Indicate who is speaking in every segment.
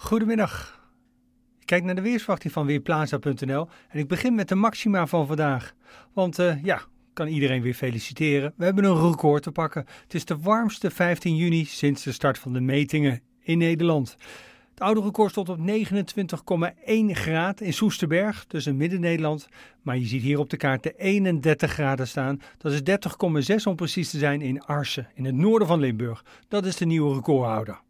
Speaker 1: Goedemiddag. Ik kijk naar de weersverwachting van Weerplaza.nl en ik begin met de maxima van vandaag. Want uh, ja, kan iedereen weer feliciteren. We hebben een record te pakken. Het is de warmste 15 juni sinds de start van de metingen in Nederland. Het oude record stond op 29,1 graden in Soesterberg, dus in Midden-Nederland. Maar je ziet hier op de kaart de 31 graden staan. Dat is 30,6 om precies te zijn in Arsen, in het noorden van Limburg. Dat is de nieuwe recordhouder.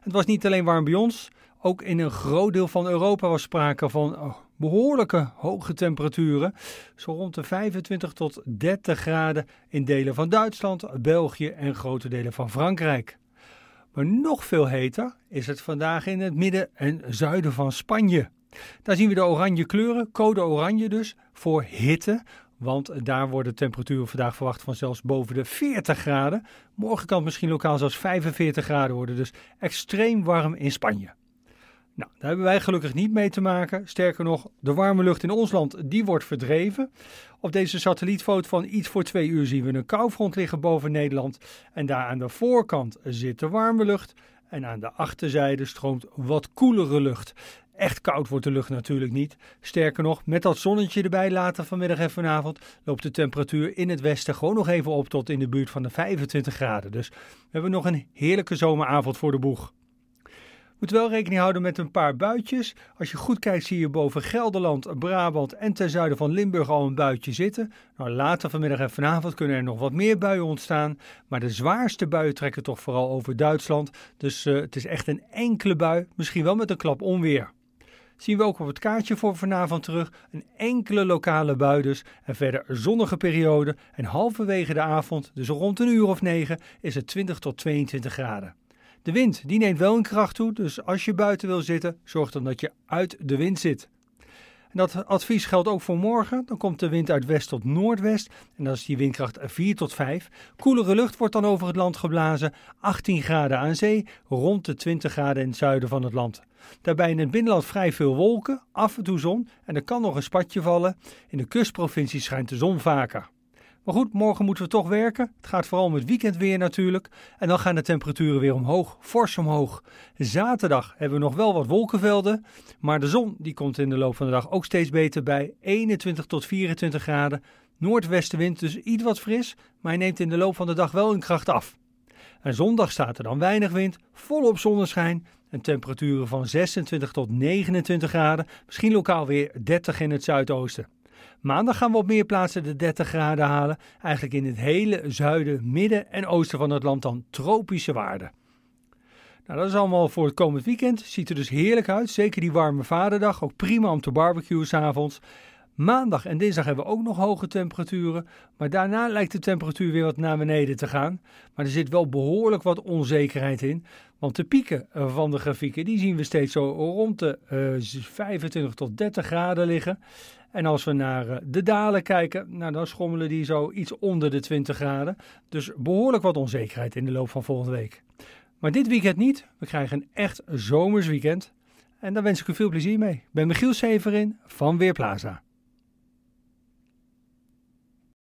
Speaker 1: Het was niet alleen warm bij ons. Ook in een groot deel van Europa was sprake van oh, behoorlijke hoge temperaturen. Zo rond de 25 tot 30 graden in delen van Duitsland, België en grote delen van Frankrijk. Maar nog veel heter is het vandaag in het midden en zuiden van Spanje. Daar zien we de oranje kleuren, code oranje dus, voor hitte. Want daar worden temperaturen vandaag verwacht van zelfs boven de 40 graden. Morgen kan het misschien lokaal zelfs 45 graden worden. Dus extreem warm in Spanje. Nou, daar hebben wij gelukkig niet mee te maken. Sterker nog, de warme lucht in ons land, die wordt verdreven. Op deze satellietfoto van iets voor twee uur zien we een koufront liggen boven Nederland. En daar aan de voorkant zit de warme lucht. En aan de achterzijde stroomt wat koelere lucht. Echt koud wordt de lucht natuurlijk niet. Sterker nog, met dat zonnetje erbij later vanmiddag en vanavond loopt de temperatuur in het westen gewoon nog even op tot in de buurt van de 25 graden. Dus we hebben nog een heerlijke zomeravond voor de boeg. Moet wel rekening houden met een paar buitjes. Als je goed kijkt zie je boven Gelderland, Brabant en ten zuiden van Limburg al een buitje zitten. Nou, later vanmiddag en vanavond kunnen er nog wat meer buien ontstaan. Maar de zwaarste buien trekken toch vooral over Duitsland. Dus eh, het is echt een enkele bui, misschien wel met een klap onweer zien we ook op het kaartje voor vanavond terug een enkele lokale bui dus en verder zonnige periode en halverwege de avond, dus rond een uur of negen, is het 20 tot 22 graden. De wind die neemt wel een kracht toe, dus als je buiten wil zitten, zorg dan dat je uit de wind zit. En dat advies geldt ook voor morgen. Dan komt de wind uit west tot noordwest en dat is die windkracht 4 tot 5. Koelere lucht wordt dan over het land geblazen, 18 graden aan zee, rond de 20 graden in het zuiden van het land. Daarbij in het binnenland vrij veel wolken, af en toe zon en er kan nog een spatje vallen. In de kustprovincies schijnt de zon vaker. Maar goed, morgen moeten we toch werken. Het gaat vooral met weekend weekendweer natuurlijk. En dan gaan de temperaturen weer omhoog, fors omhoog. Zaterdag hebben we nog wel wat wolkenvelden. Maar de zon die komt in de loop van de dag ook steeds beter bij. 21 tot 24 graden. Noordwestenwind, dus iets wat fris. Maar hij neemt in de loop van de dag wel in kracht af. En zondag staat er dan weinig wind, volop zonneschijn. En temperaturen van 26 tot 29 graden. Misschien lokaal weer 30 in het zuidoosten. Maandag gaan we op meer plaatsen de 30 graden halen. Eigenlijk in het hele zuiden, midden en oosten van het land dan tropische waarden. Nou, dat is allemaal voor het komend weekend. Ziet er dus heerlijk uit. Zeker die warme vaderdag. Ook prima om te barbecuen s'avonds. Maandag en dinsdag hebben we ook nog hoge temperaturen. Maar daarna lijkt de temperatuur weer wat naar beneden te gaan. Maar er zit wel behoorlijk wat onzekerheid in. Want de pieken eh, van de grafieken die zien we steeds zo rond de 25 eh, tot 30 graden liggen. En als we naar eh, de dalen kijken, nou, dan schommelen die zo iets onder de 20 graden. Dus behoorlijk wat onzekerheid in de loop van volgende week. Maar dit weekend niet. We krijgen een echt zomersweekend. En daar wens ik u veel plezier mee. Ik ben Michiel Severin van Weerplaza.